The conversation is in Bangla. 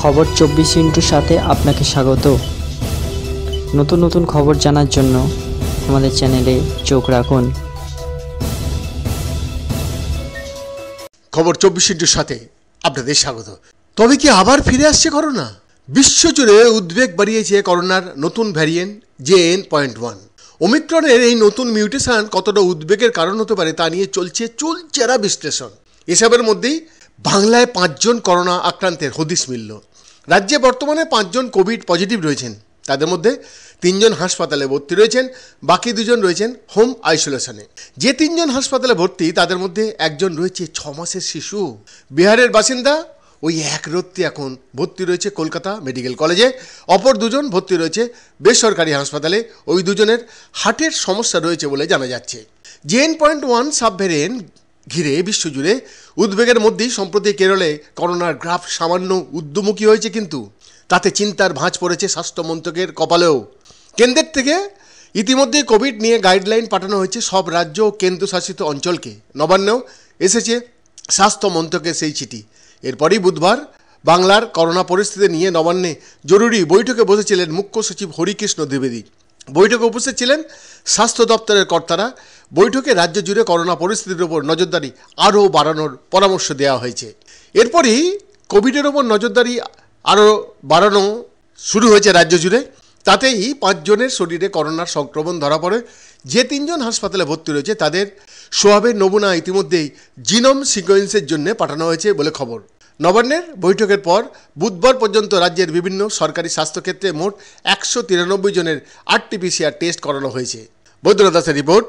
খবর চব্বিশ ইন্টুর সাথে আপনাকে স্বাগত নতুন নতুন খবর জানার জন্য আমাদের চ্যানেলে চোখ রাখুন খবর চব্বিশ ইন্টুর সাথে আপনাদের স্বাগত তবে কি আবার ফিরে আসছে করোনা বিশ্বজুড়ে উদ্বেগ বাড়িয়েছে করোনার নতুন variant J N point one ওমিক্রনের এই নতুন মিউটেশন কতটা উদ্বেগের কারণ হতে পারে তা নিয়ে চলছে চুলচেরা বিশ্লেষণ এসবের মধ্যেই বাংলায় পাঁচজন করোনা আক্রান্তের হদিস মিলল রাজ্যে বর্তমানে পাঁচজন কোভিড পজিটিভ রয়েছেন তাদের মধ্যে তিনজন হাসপাতালে ভর্তি রয়েছেন বাকি দুজন রয়েছেন হোম আইসোলেশনে যে তিনজন হাসপাতালে ভর্তি তাদের মধ্যে একজন রয়েছে ছ মাসের শিশু বিহারের বাসিন্দা ওই এক রত্তি এখন ভর্তি রয়েছে কলকাতা মেডিকেল কলেজে অপর দুজন ভর্তি রয়েছে বেসরকারি হাসপাতালে ওই দুজনের হার্টের সমস্যা রয়েছে বলে জানা যাচ্ছে জেন পয়েন্ট ওয়ান সাব ঘিরে বিশ্বজুড়ে উদ্বেগের মধ্যেই সম্প্রতি কেরলে করোনার গ্রাফ সামান্য উদ্যমুখী হয়েছে কিন্তু তাতে চিন্তার ভাঁজ পড়েছে স্বাস্থ্য মন্ত্রকের কপালেও কেন্দ্রের থেকে ইতিমধ্যে কোভিড নিয়ে গাইডলাইন পাঠানো হয়েছে সব রাজ্য ও কেন্দ্রশাসিত অঞ্চলকে নবান্নেও এসেছে স্বাস্থ্য মন্ত্রকের সেই চিঠি এরপরই বুধবার বাংলার করোনা পরিস্থিতি নিয়ে নবান্নে জরুরি বৈঠকে বসেছিলেন মুখ্য সচিব হরিকৃষ্ণ দ্বিবেদী বৈঠকে উপস্থিত ছিলেন স্বাস্থ্য দপ্তরের কর্তারা বৈঠকে রাজ্য জুড়ে করোনা পরিস্থিতির ওপর নজরদারি আরও বাড়ানোর পরামর্শ দেওয়া হয়েছে এরপরই কোভিডের ওপর নজরদারি আরও বাড়ানো শুরু হয়েছে রাজ্য জুড়ে তাতেই পাঁচজনের শরীরে করোনার সংক্রমণ ধরা পড়ে যে তিনজন হাসপাতালে ভর্তি রয়েছে তাদের সোহাবের নমুনা ইতিমধ্যেই জিনোম সিকোয়েন্সের জন্য পাঠানো হয়েছে বলে খবর নবান্নের বৈঠকের পর বুধবার পর্যন্ত রাজ্যের বিভিন্ন সরকারি স্বাস্থ্যক্ষেত্রে মোট একশো তিরানব্বই জনের আরটিপিসিআর টেস্ট করানো হয়েছে বৈদ্যনাথ দাসের রিপোর্ট